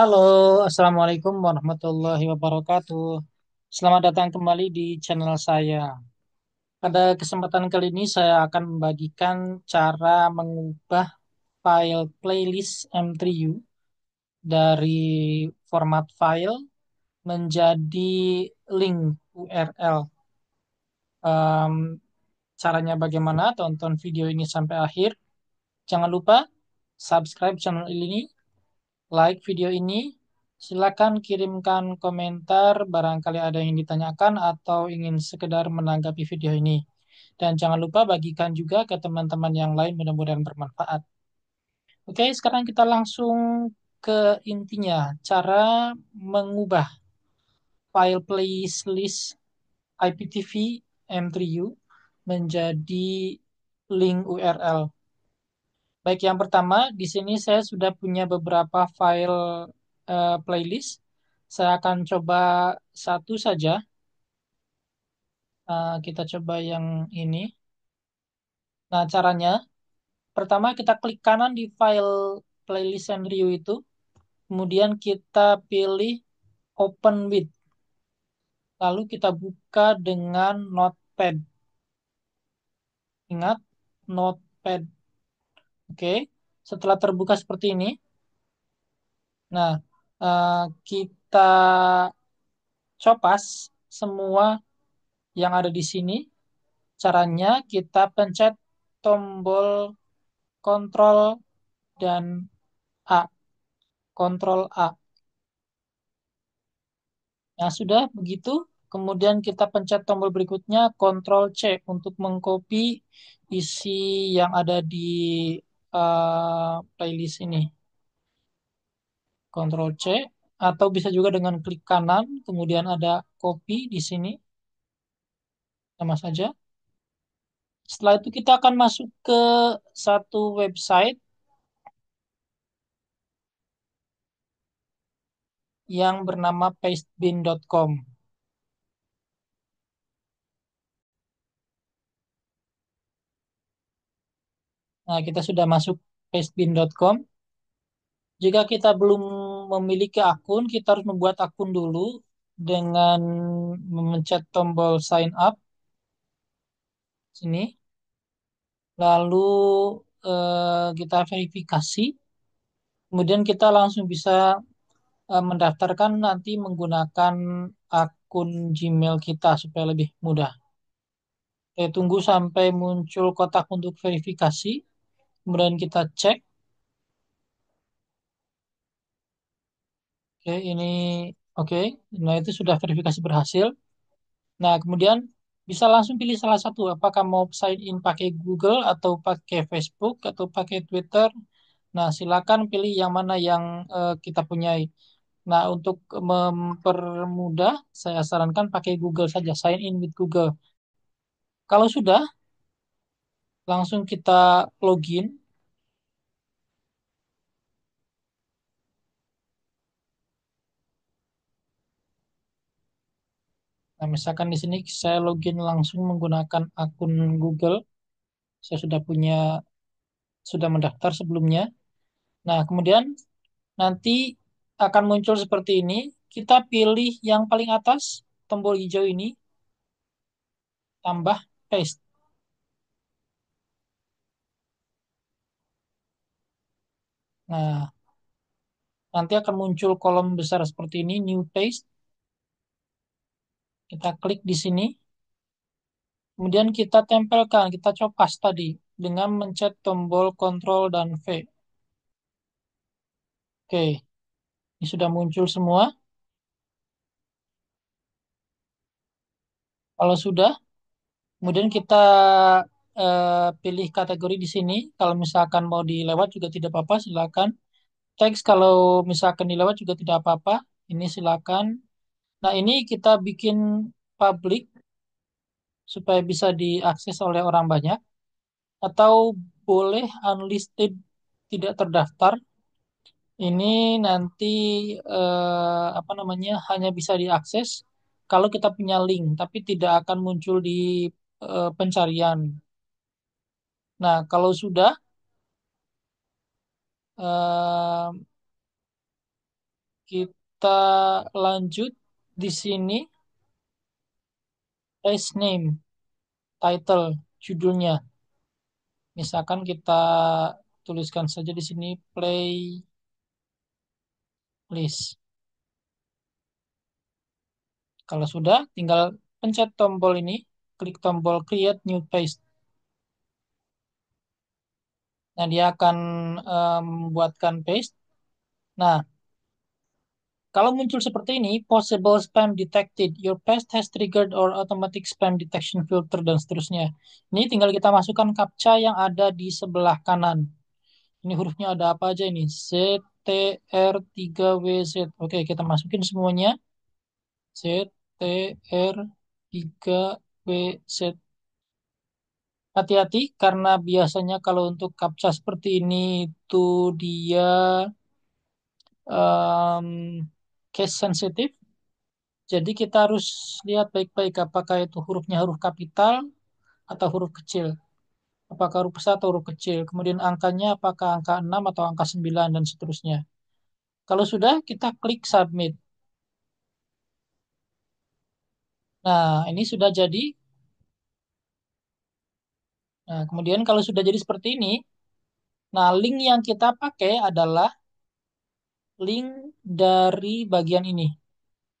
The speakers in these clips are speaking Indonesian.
Halo, Assalamualaikum warahmatullahi wabarakatuh. Selamat datang kembali di channel saya. Pada kesempatan kali ini saya akan membagikan cara mengubah file playlist M3U dari format file menjadi link URL. Um, caranya bagaimana? Tonton video ini sampai akhir. Jangan lupa subscribe channel ini like video ini. Silakan kirimkan komentar barangkali ada yang ditanyakan atau ingin sekedar menanggapi video ini. Dan jangan lupa bagikan juga ke teman-teman yang lain mudah-mudahan bermanfaat. Oke, sekarang kita langsung ke intinya, cara mengubah file playlist IPTV M3U menjadi link URL Baik, yang pertama di sini saya sudah punya beberapa file uh, playlist. Saya akan coba satu saja. Uh, kita coba yang ini. Nah, caranya pertama kita klik kanan di file playlist review itu. Kemudian kita pilih open with. Lalu kita buka dengan notepad. Ingat, notepad Oke, setelah terbuka seperti ini. Nah, uh, kita copas semua yang ada di sini. Caranya kita pencet tombol Control dan A. Kontrol A. Nah, sudah begitu. Kemudian kita pencet tombol berikutnya, Control C untuk mengcopy isi yang ada di uh, playlist ini. Ctrl C atau bisa juga dengan klik kanan kemudian ada copy di sini. Sama saja. Setelah itu kita akan masuk ke satu website yang bernama pastebin.com. Nah, kita sudah masuk pastebin.com. Jika kita belum memiliki akun, kita harus membuat akun dulu dengan memencet tombol sign up sini. Lalu eh, kita verifikasi. Kemudian kita langsung bisa eh, mendaftarkan nanti menggunakan akun Gmail kita supaya lebih mudah. Saya tunggu sampai muncul kotak untuk verifikasi. Kemudian kita cek. Oke, ini oke. Nah, itu sudah verifikasi berhasil. Nah, kemudian bisa langsung pilih salah satu. Apakah mau sign in pakai Google atau pakai Facebook atau pakai Twitter. Nah, silakan pilih yang mana yang uh, kita punyai. Nah, untuk mempermudah, saya sarankan pakai Google saja, sign in with Google. Kalau sudah, langsung kita login. Nah, misalkan di sini saya login langsung menggunakan akun Google. Saya sudah punya sudah mendaftar sebelumnya. Nah, kemudian nanti akan muncul seperti ini. Kita pilih yang paling atas, tombol hijau ini. Tambah paste. Nah, nanti akan muncul kolom besar seperti ini, New paste. Kita klik di sini. Kemudian kita tempelkan, kita copas tadi dengan mencet tombol Ctrl dan V. Oke, ini sudah muncul semua. Kalau sudah, kemudian kita uh, pilih kategori di sini. Kalau misalkan mau dilewat juga tidak apa-apa, silakan. Teks kalau misalkan dilewat juga tidak apa-apa. Ini silakan. Nah, ini kita bikin public supaya bisa diakses oleh orang banyak atau boleh unlisted tidak terdaftar. Ini nanti eh, apa namanya hanya bisa diakses kalau kita punya link, tapi tidak akan muncul di eh, pencarian Nah, kalau sudah, uh, kita lanjut di sini page name, title, judulnya. Misalkan kita tuliskan saja di sini play list. Kalau sudah, tinggal pencet tombol ini, klik tombol create new page Nah, dia akan membuatkan eh, membuatkan paste. Nah, kalau muncul seperti ini, possible spam detected, your paste has triggered or automatic spam detection filter, dan seterusnya. Ini tinggal kita masukkan captcha yang ada di sebelah kanan. Ini hurufnya ada apa aja ini? T R, 3 Z. Oke, kita masukin semuanya. T R, 3 Z hati-hati karena biasanya kalau untuk captcha seperti ini itu dia um, case sensitive. Jadi kita harus lihat baik-baik apakah itu hurufnya huruf kapital atau huruf kecil. Apakah huruf besar atau huruf kecil. Kemudian angkanya apakah angka 6 atau angka 9 dan seterusnya. Kalau sudah kita klik submit. Nah, ini sudah jadi Nah, kemudian kalau sudah jadi seperti ini, nah link yang kita pakai adalah link dari bagian ini.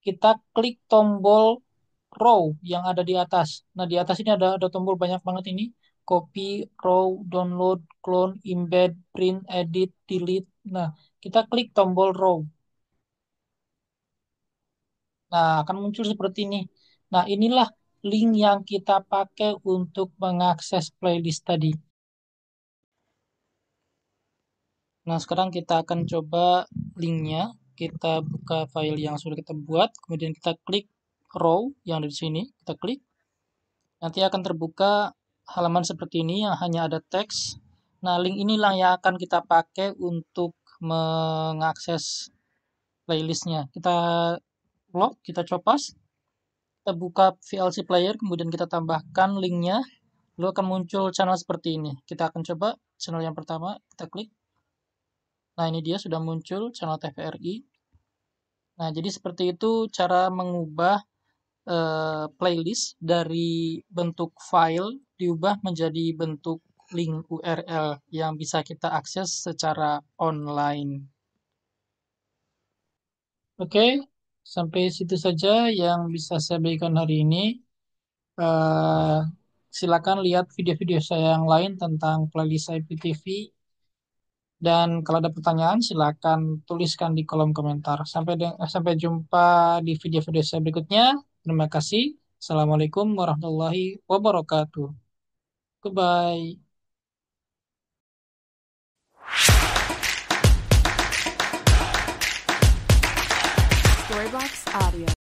Kita klik tombol row yang ada di atas. Nah, di atas ini ada ada tombol banyak banget ini. Copy, row, download, clone, embed, print, edit, delete. Nah, kita klik tombol row. Nah, akan muncul seperti ini. Nah, inilah link yang kita pakai untuk mengakses playlist tadi. Nah, sekarang kita akan coba linknya. Kita buka file yang sudah kita buat, kemudian kita klik row yang ada di sini, kita klik. Nanti akan terbuka halaman seperti ini yang hanya ada teks. Nah, link inilah yang akan kita pakai untuk mengakses playlistnya. Kita lock, kita copas kita buka VLC player kemudian kita tambahkan linknya lalu akan muncul channel seperti ini kita akan coba channel yang pertama kita klik nah ini dia sudah muncul channel TVRI nah jadi seperti itu cara mengubah uh, playlist dari bentuk file diubah menjadi bentuk link URL yang bisa kita akses secara online Oke, okay. Sampai situ saja yang bisa saya berikan hari ini. Uh, silakan lihat video-video saya yang lain tentang playlist IPTV. Dan kalau ada pertanyaan, silakan tuliskan di kolom komentar. Sampai, eh, sampai jumpa di video-video saya berikutnya. Terima kasih. Assalamualaikum warahmatullahi wabarakatuh. Goodbye. Storybox Audio.